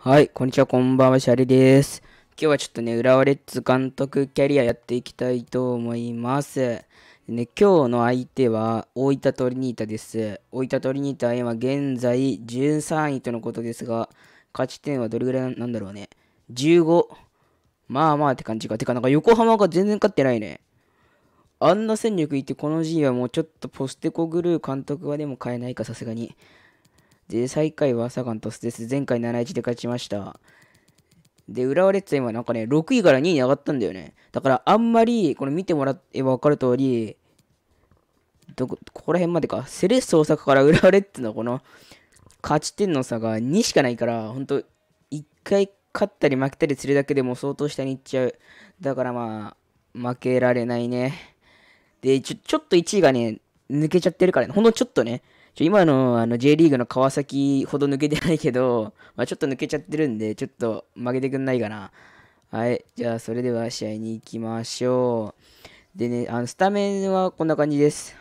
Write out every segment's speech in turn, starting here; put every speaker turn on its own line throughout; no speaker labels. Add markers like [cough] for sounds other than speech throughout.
はい、こんにちは、こんばんは、シャリです。今日はちょっとね、浦和レッズ監督キャリアやっていきたいと思います。ね、今日の相手は大分トリニータです。大分トリニータは今現在13位とのことですが、勝ち点はどれぐらいなんだろうね。15。まあまあって感じか。てか、なんか横浜が全然勝ってないね。あんな戦力いて、この G はもうちょっとポステコグルー監督はでも変えないか、さすがに。で、最下位はサガン鳥栖です。前回7-1で勝ちました。で、浦和レッズは今なんかね、6位から2位に上がったんだよね。だからあんまり、これ見てもらえばわかる通り、どこ、ここら辺までか、セレッソ大阪から浦和レッズのこの、勝ち点の差が2しかないから、ほんと、1回勝ったり負けたりするだけでも相当下に行っちゃう。だからまあ、負けられないね。で、ちょ、ちょっと1位がね、抜けちゃってるからね、ほんのちょっとね、ちょ今のあの J リーグの川崎ほど抜けてないけど、[laughs] まあ、ちょっと抜けちゃってるんで、ちょっと負けてくんないかな。はい。じゃあ、それでは試合に行きましょう。でね、あのスタメンはこんな感じです。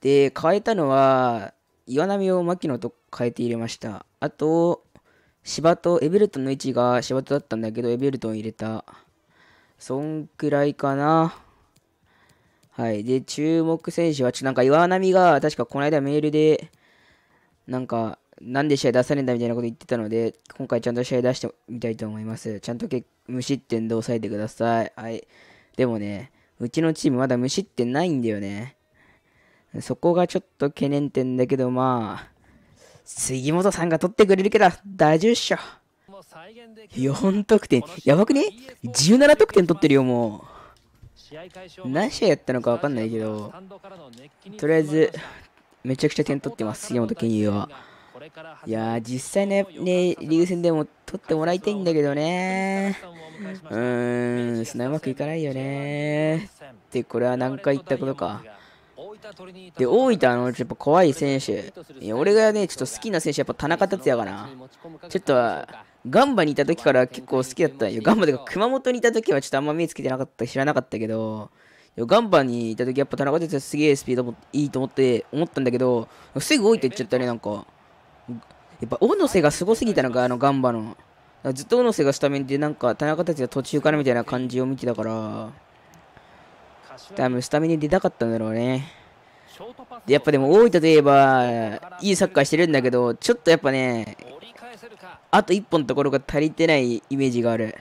で、変えたのは、岩波を牧野と変えて入れました。あと、芝と、エベルトンの位置が芝とだったんだけど、エベルトン入れた。そんくらいかな。はい。で、注目選手は、ちょっとなんか岩波が、確かこの間メールで、なんか、なんで試合出されんだみたいなこと言ってたので、今回ちゃんと試合出してみたいと思います。ちゃんと無失点で抑えてください。はい。でもね、うちのチームまだ無失点ないんだよね。そこがちょっと懸念点だけど、まあ、杉本さんが取ってくれるけど、大丈夫っしょ。4得点。やばくね ?17 得点取ってるよ、もう。何試合やったのか分かんないけど、とりあえず、めちゃくちゃ点取ってます、杉本健佑は。いや実際ねね、リーグ戦でも取ってもらいたいんだけどね。うーん、そんなうまくいかないよね。って、これは何回言ったことか。で、大分のやっぱ怖い選手。俺がね、ちょっと好きな選手、やっぱ田中達也かな。ちょっと、ガンバにいた時から結構好きだったよ。ガンバとか熊本にいた時はちょっとあんま目つけてなかった、知らなかったけど、ガンバにいた時やっぱ田中哲也すげえスピードもいいと思って、思ったんだけど、すぐ置いていっちゃったね、なんか。やっぱ、大野瀬がすごすぎたのか、あのガンバの。ずっと大野瀬がスタメンで、なんか田中哲也途中からみたいな感じを見てたから、多分スタメンに出たかったんだろうね。やっぱでも大分といえば、いいサッカーしてるんだけど、ちょっとやっぱね、あと1本のところが足りてないイメージがある。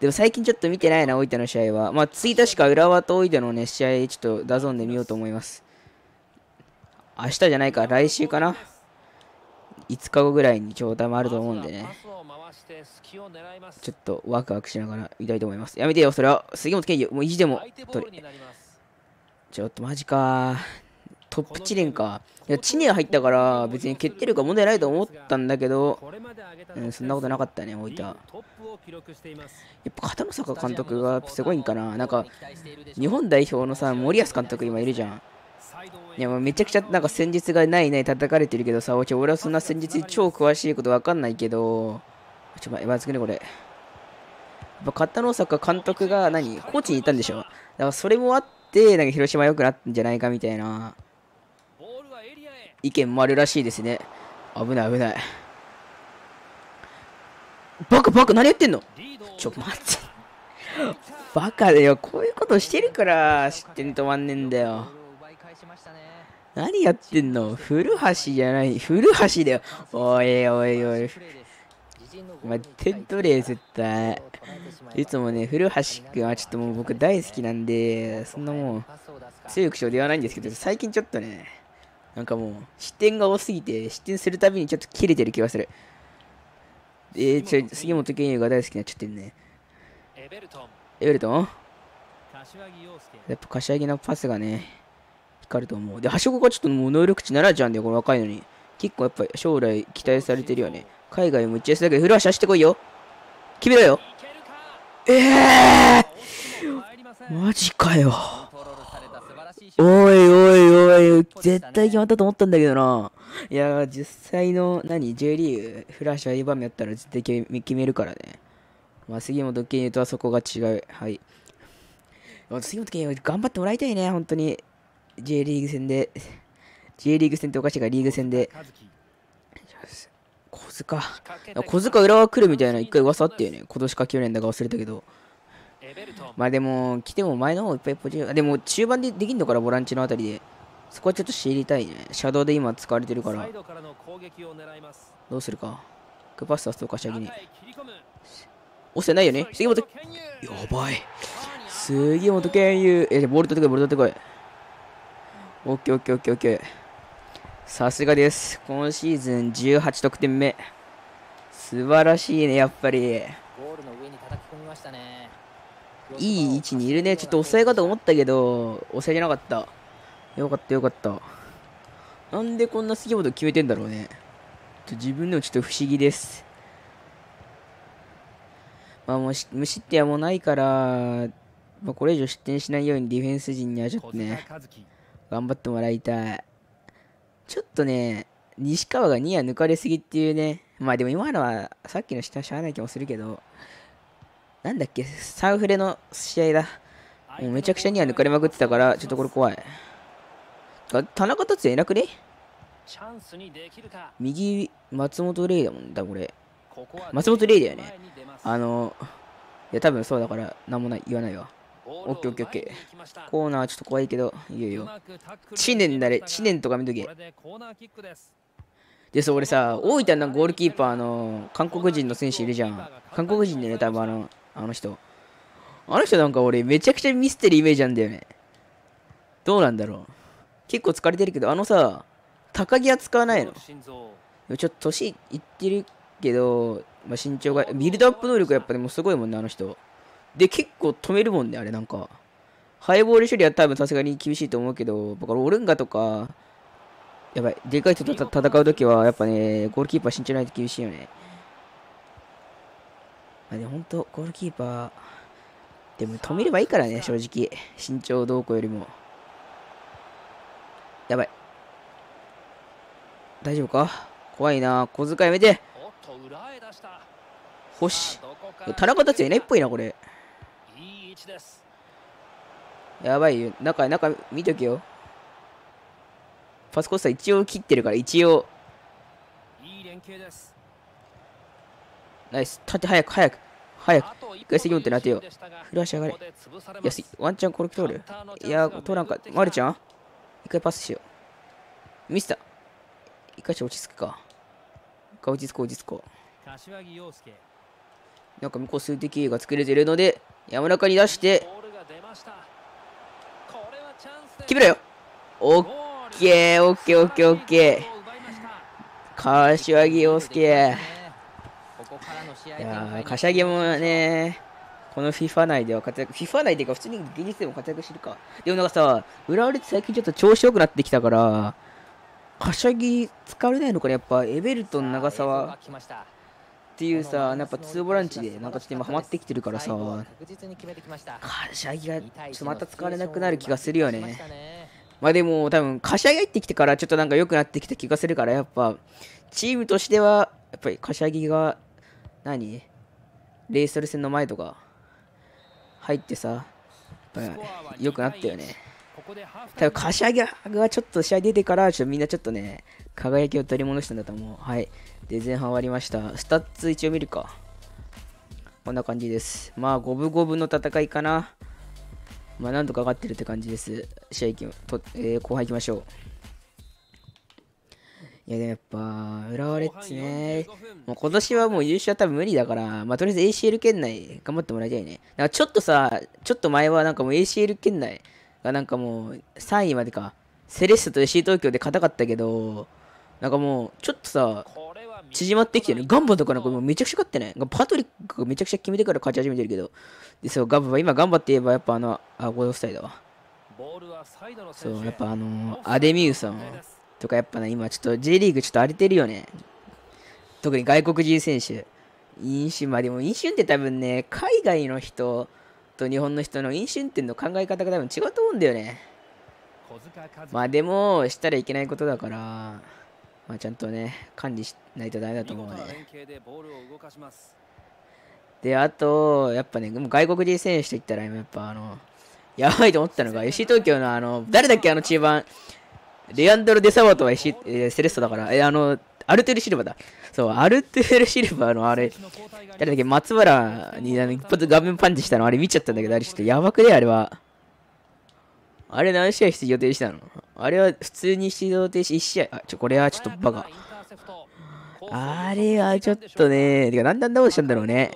でも最近ちょっと見てないな、大分の試合は。まあ、1日しか浦和と大分のね、試合、ちょっとダゾンで見ようと思います。明日じゃないか、来週かな。5日後ぐらいに状態もあると思うんでね。ちょっとワクワクしながら見たいと思います。やめてよ、それは。杉本健二、もう意地でも取れ。ちょっとマジかトップチリンか。いや、ニア入ったから、別に決定力は問題ないと思ったんだけど、うん、そんなことなかったね、大分。やっぱ片野坂監督がすごいんかな。なんか、日本代表のさ、森保監督今いるじゃん。いや、めちゃくちゃなんか戦術がないない叩かれてるけどさ、俺はそんな戦術に超詳しいことわかんないけど、ちょ、ま、まずくね、これ。やっぱ、片野坂監督が何、コーチにいたんでしょだからそれもあって、なんか広島良くなったんじゃないかみたいな。意見もあるらしいですね。危ない危ない。バカバカ何やってんのちょ、待って。バカだよ。こういうことしてるから、知ってに止まんねえんだよ。何やってんの古橋じゃない。古橋だよ。おいおいおい。お前、テトレー絶対。いつもね、古橋君はちょっともう僕大好きなんで、そんなもう、強い口調ではないんですけど、最近ちょっとね、なんかもう、失点が多すぎて、失点するたびにちょっと切れてる気がする。えー、ちょ杉本健佑が大好きになっちゃってるね。エベルトンエベルトンやっぱ柏木のパスがね、光ると思う。で、橋岡がちょっともう能力値ならじゃんだよ、この若いのに。結構やっぱ将来期待されてるよね。海外も HS だけど、古橋走ってこいよ。決めろよ。ええー、マジかよ。おいおいおい、絶対決まったと思ったんだけどな。いや、実際の、何、J リーグ、フラッシュああいう場面やったら絶対決めるからね。まあ、杉本健とはそこが違う。はい。杉本健頑張ってもらいたいね、本当に。J リーグ戦で。J リーグ戦っておかしいから、リーグ戦で。小塚。小塚浦和来るみたいな、一回噂あったうね。今年か去年だか忘れたけど。まあでも、来ても前の方いっぱいポジション、でも中盤でできんのから、ボランチのあたりで。そこはちょっと知りたいね。シャドウで今使われてるから。どうするか。クパスタスとかゃぎに。押せないよね。杉本。やばい。杉本健佑。え、ボール取ってこい、ボール取ってこい。オッケーオッケーオッケーオッケー。さすがです。今シーズン18得点目。素晴らしいね、やっぱり。ゴールの上に叩き込みましたね。いい位置にいるね。ちょっと抑えかと思ったけど、抑えてなかった。よかったよかった。なんでこんな杉本決めてんだろうね。自分でもちょっと不思議です。まあもう無失点はもうないから、まあ、これ以上失点しないようにディフェンス陣にはちょっとね、頑張ってもらいたい。ちょっとね、西川がニア抜かれすぎっていうね、まあでも今のはさっきの下しゃあない気もするけど、なんだっけ、サウフレの試合だ。もうめちゃくちゃには抜かれまくってたから、ちょっとこれ怖い。田中達也いなくね右、松本玲だもんだ、これ。松本玲だよね。あの、いや、多分そうだから、何もない、言わないわ。オッケーオッケーオッケー。コーナーちょっと怖いけど、いよいよ。知念だれ、知念とか見とけ。で、そう、俺さ、大分のゴールキーパーの韓国人の選手いるじゃん。韓国人でね、多分あの、あの人。あの人なんか俺めちゃくちゃミステリーイメージなんだよね。どうなんだろう。結構疲れてるけど、あのさ、高木は使わないのちょっと年いってるけど、まあ、身長が、ビルドアップ能力やっぱでもすごいもんね、あの人。で、結構止めるもんね、あれなんか。ハイボール処理は多分さすがに厳しいと思うけど、だからオルンガとか、やばい、でかい人と戦うときは、やっぱね、ゴールキーパー身長ないと厳しいよね。で本当、ゴールキーパー、でも止めればいいからね、正直。身長どうこうよりも。やばい。大丈夫か怖いな。小遣いやめて。星。田中達也いないっぽいな、これ。やばいよ。中、中、見とけよ。パスコースは一応切ってるから、一応。いい連携ですナイス。縦、早く、早く。早く。回席持ってなてよ。フラッシュ上がれ。安いワンチャンこれ取る。いや、取らんか。マルちゃん一回パスしよう。ミスター。一回ちょ落ち着くか。一回落ち着こう、落ち着こう。なんか向こう数的 A が作れてるので、山中に出して。決めろよオッケー、オッケー、オッケー、オッケー。柏木陽介。いや柏木もね、この FIFA 内では活躍、FIFA 内でか、普通に現実でも活躍してるか。でもなんかさ、浦和レッズ最近ちょっと調子よくなってきたから、柏木使われないのかな、やっぱエベルトン長澤っていうさ、やっぱ2ボランチでなんかちょっと今ハマってきてるからさ、柏木がちょっとまた使われなくなる気がするよね。まあでも多分、柏木入ってきてからちょっとなんか良くなってきた気がするから、やっぱチームとしては、やっぱり柏木が何レイソル戦の前とか入ってさ良くなったよね多分柏木がちょっと試合出てからちょみんなちょっとね輝きを取り戻したんだと思うはいで前半終わりましたスタッツ一応見るかこんな感じですまあ五分五分の戦いかなまあなんとか上がってるって感じです試合、えー、後半いきましょういやでもやっぱ、浦和レッズね。もう今年はもう優勝は多分無理だから、まあとりあえず ACL 圏内頑張ってもらいたいね。だからちょっとさ、ちょっと前はなんかもう ACL 圏内がなんかもう3位までか、セレッソと FC 東京で硬かったけど、なんかもうちょっとさ、縮まってきてね。ガンバとかなんかもうめちゃくちゃ勝ってない。パトリックがめちゃくちゃ決めてから勝ち始めてるけど。で、そう、ガンバ、今ガンバって言えばやっぱあの、あ、ゴールオサイドは。そう、やっぱあのー、アデミウさん。とかやっぱね、今ちょっと J リーグちょっと荒れてるよね。特に外国人選手。飲酒、まあでも飲酒って多分ね、海外の人と日本の人の飲酒っての考え方が多分違うと思うんだよね。まあでも、したらいけないことだから、まあちゃんとね、管理しないとダメだと思うね。で、あと、やっぱね、外国人選手といったら、やっぱあの、やばいと思ったのが、FC 東京のあの、誰だっけ、あの中盤。レアンドロ・デサバトは石、えー、セレストだから、えー、あの、アルテル・シルバだ。そう、アルテル・シルバのあれ、誰だっけ、松原にあの一発画面パンチしたの、あれ見ちゃったんだけど、あれちょっとやばくね、あれは。あれ何試合出場停止たのあれは普通に出場停止1試合。あ、ちょ、これはちょっとバカ。あれはちょっとね、てか、なんだんだしたんだろうね。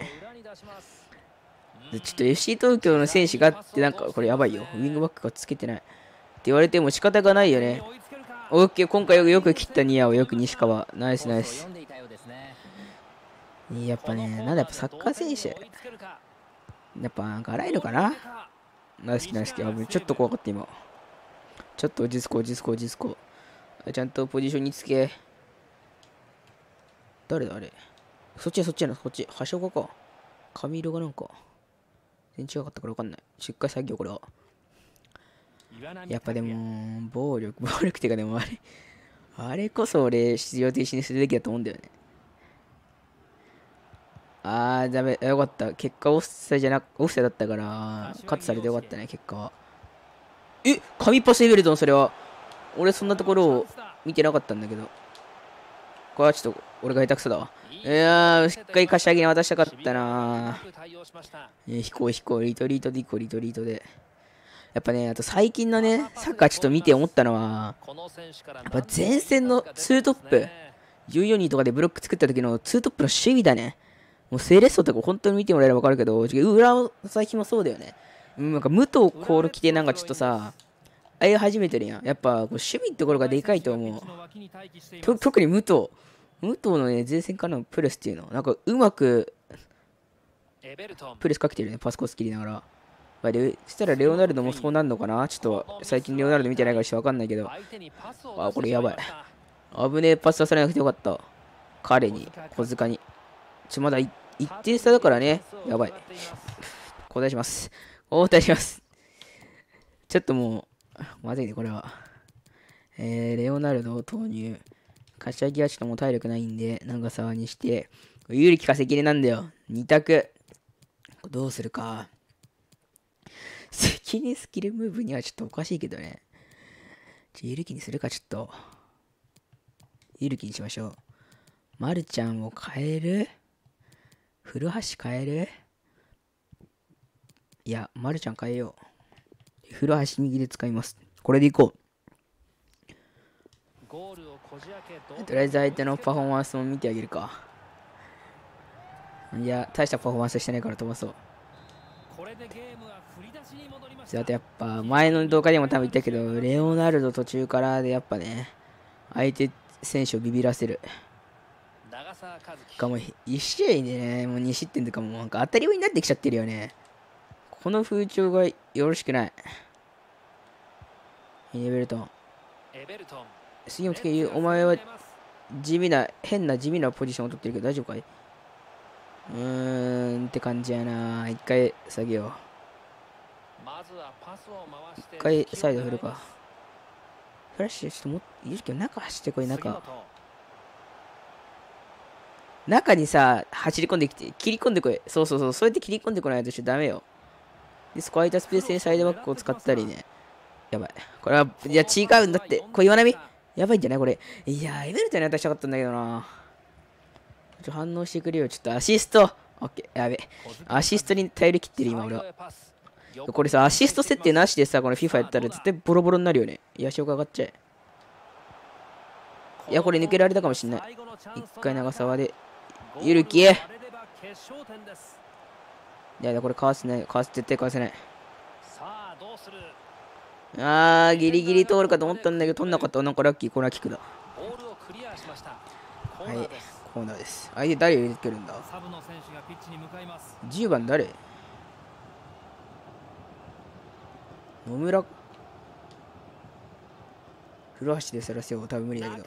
ちょっと FC 東京の選手がって、なんかこれやばいよ。ウィングバックがつけてない。って言われても仕方がないよね。オッケー今回よく切ったニアをよく西川ナイスナイスやっぱねなんだやっぱサッカー選手やっぱなんか荒いのかなナイスキナイスキちょっと怖かった今ちょっと落ち着こう落ち着こう落ち着こうちゃんとポジションにつけ誰だあれそっちやそっちやなそっち橋岡か髪色がなんか全然違かったから分かんないしっかり作業これはやっぱでも、暴力、[laughs] 暴力っていうかでもあれ、あれこそ俺、出場停止にするべきだと思うんだよね。あー、ダメ、よかった。結果オフサイじゃなオフサイだったから、カットされてよかったね、結果は。え神パスエベルトン、それは。俺、そんなところを見てなかったんだけど。これはちょっと、俺が下手くそだわ。いやー、しっかり貸し上げに渡したかったなー。えー、飛行、飛行、リトリートで行こう、リトリートで。やっぱね、あと最近のね、サッカーちょっと見て思ったのは、やっぱ前線の2トップ、14人とかでブロック作った時の2トップの守備だね。もうセレッソとか本当に見てもらえれば分かるけど、裏の最近もそうだよね。なんか武藤航路来てなんかちょっとさ、あれ始めてるやん。やっぱ守備のところがでかいと思う。特に武藤。武藤のね、前線からのプレスっていうの、なんかうまく、プレスかけてるね、パスコース切りながら。まあ、そしたらレオナルドもそうなるのかなちょっと最近レオナルド見てないからちょっとわかんないけど。あ、これやばい。危ねえパス出されなくてよかった。彼に、小塚に。ちょ、まだ1点差だからね。やばい。交代します。交代します。ちょっともう、まずいね、これは。えー、レオナルドを投入。柏木はちょっともう体力ないんで、長沢にして、有利利かせきれなんだよ。2択。どうするか。責任スキルムーブにはちょっとおかしいけどね。ちょ、ゆる気にするか、ちょっと。ゆる気にしましょう。まるちゃんを変える古橋変えるいや、まるちゃん変えよう。古橋右で使います。これでいこう。とりあえず相手のパフォーマンスも見てあげるか。いや、大したパフォーマンスしてないから飛ばそう。やっぱ前の動画でも多分言ったけどレオナルド途中からでやっぱね相手選手をビビらせるかもう1試合でねもう2失点とかもなんか当たり前になってきちゃってるよねこの風潮がよろしくないエベルトン杉本君お前は地味な変な地味なポジションを取ってるけど大丈夫かいうーんって感じやな一回下げよう一回サイド振るかフラッシュちょっともっる中走ってこい中中にさ走り込んできて切り込んでこいそうそうそうそうやって切り込んでこないとしてダメよでそこ空いたスペースにサイドバックを使ったりねやばいこれはいや違うんだってこれ岩波やばいんじゃないこれいやエベルトに渡したかったんだけどなちょ反応してくれよ。ちょっとアシスト。オッケー、やべ。アシストに頼り切ってる、今俺は。これさ、アシスト設定なしでさ、この FIFA やったら絶対ボロボロになるよね。いや、消化上がっちゃえ。いや、これ抜けられたかもしんない。一回長沢で。ゆるきいやこれかわせない。かわせ、絶対かわせない。あー、ギリギリ通るかと思ったんだけど、取んなかった。なんかラッキー、コーナーキックだ。はい。コーナーです。相手誰入れてるんだ ?10 番誰野村古橋でさらせよう多分無理だけど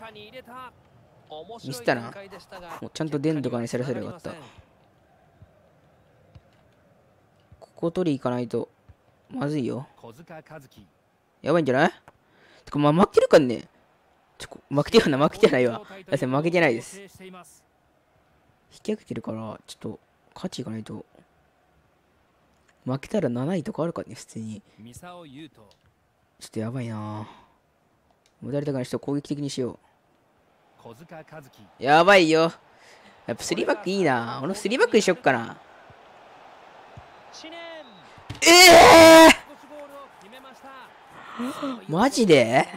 ミスったなもうちゃんとデンとかにさらせればよかったここ取り行かないとまずいよやばいんじゃないてかまあ負けるかねちょ負けてはな、負けてないわ。だって負けてないです。引き上げてるから、ちょっと、勝ちいかないと。負けたら7位とかあるかね、普通に。ちょっとやばいなぁ。打たれたちょっと攻撃的にしよう。やばいよ。やっぱ3バックいいな俺も3バックにしよっかな。ええー、[gasps] マジで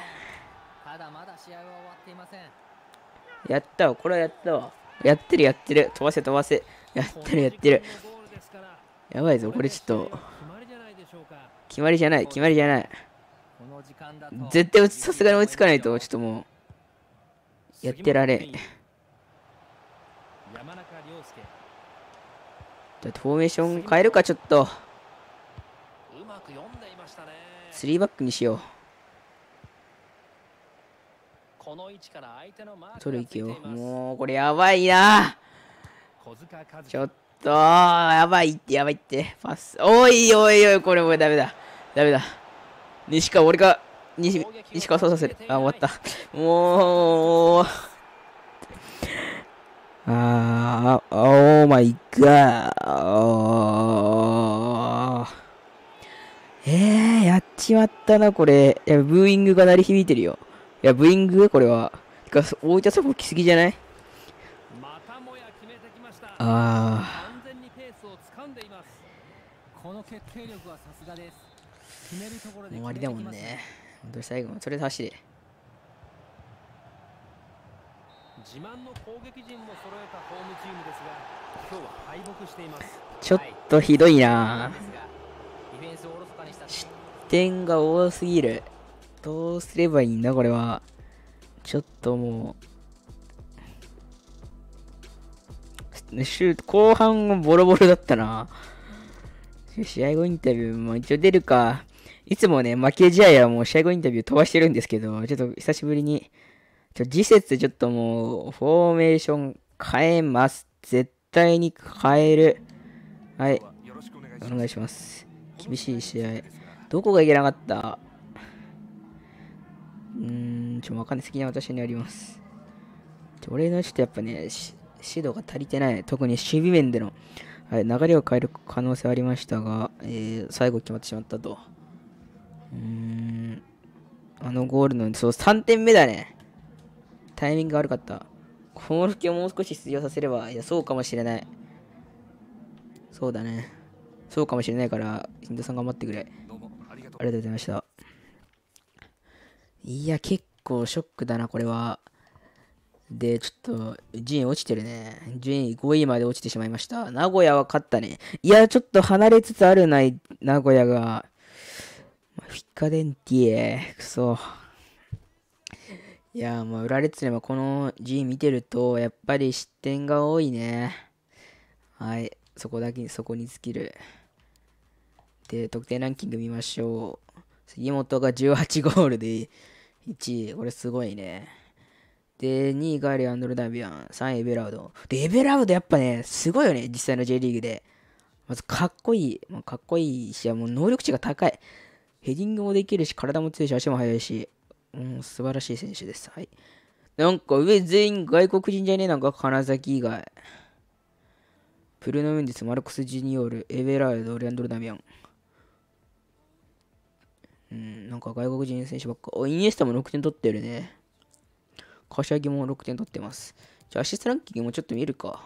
やったわ、これはやったわ。やってるやってる。飛ばせ飛ばせ。やってるやってる。やばいぞ、これちょっと。決まりじゃない、決まりじゃない。絶対さすがに追いつかないと、ちょっともう、やってられじゃフォーメーション変えるか、ちょっと。3バックにしよう。取る気をもうこれやばいなちょっとやばいってやばいってパスおいおいおいこれもうダメだダメだ西川俺が西川操作するあ終わったもうああ、オーマイガー。えー、やっちまったな、これ。やブーイングが鳴り響いてるよ。いや、ブーイングこれは。てか、大分サポ来すぎじゃないああ。この決定力はさすがです決めるところ終わりだもんね本当に最後もそれで走れ自慢の攻撃陣も揃えたホームチームですが今日は敗北していますちょっとひどいな失点が多すぎるどうすればいいんだこれは。ちょっともう。シュート、後半もボロボロだったな。試合後インタビューも一応出るか。いつもね、負け試合はもう試合後インタビュー飛ばしてるんですけど、ちょっと久しぶりに、ちょ次節ちょっともう、フォーメーション変えます。絶対に変える。はい。お願いします。厳しい試合。どこがいけなかったうーん、ちょっとわかんない。すきな私にあります。俺のちょっとやっぱね、指導が足りてない。特に守備面での、はい、流れを変える可能性ありましたが、えー、最後決まってしまったと。うーん、あのゴールの、そう、3点目だね。タイミング悪かった。この時をもう少し出場させれば、いや、そうかもしれない。そうだね。そうかもしれないから、ヒントさん頑張ってくれ。ありがとうございました。いや、結構ショックだな、これは。で、ちょっと、順位落ちてるね。順位5位まで落ちてしまいました。名古屋は勝ったね。いや、ちょっと離れつつあるない、名古屋が。フィッカデンティエ、くそ。いや、もう、売られつればこの順位見てると、やっぱり失点が多いね。はい、そこだけ、そこに尽きる。で、得点ランキング見ましょう。杉本が18ゴールで1位、れすごいね。で、2位がレアンドル・ダビアン、3位エベラウド。で、エベラウドやっぱね、すごいよね、実際の J リーグで。まずかっこいい、まあ、かっこいいし、もう能力値が高い。ヘディングもできるし、体も強いし、足も速いし、うん、素晴らしい選手です。はい。なんか上全員外国人じゃねえなんか、金崎以外。プルノ・ウンディス、マルコス・ジュニオール、エベラウド、レアンドル・ダビアン。うん、なんか外国人選手ばっか。お、イニエスタも6点取ってるね。柏木も6点取ってます。じゃあアシストランキングもちょっと見るか。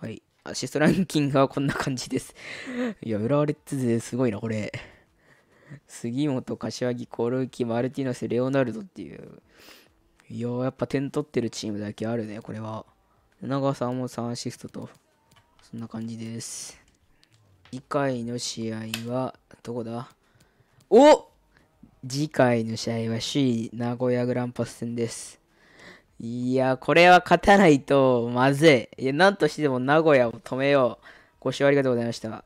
はい。アシストランキングはこんな感じです [laughs] いや、浦和レッズ勢すごいな、これ。杉本、柏木、コルーキ、マルティナス、レオナルドっていう。いややっぱ点取ってるチームだけあるね、これは。長さんも3アシストと。そんな感じです。次回の試合は、どこだお次回の試合は首位名古屋グランパス戦です。いや、これは勝たないとまずい。いや、なんとしてでも名古屋を止めよう。ご視聴ありがとうございました。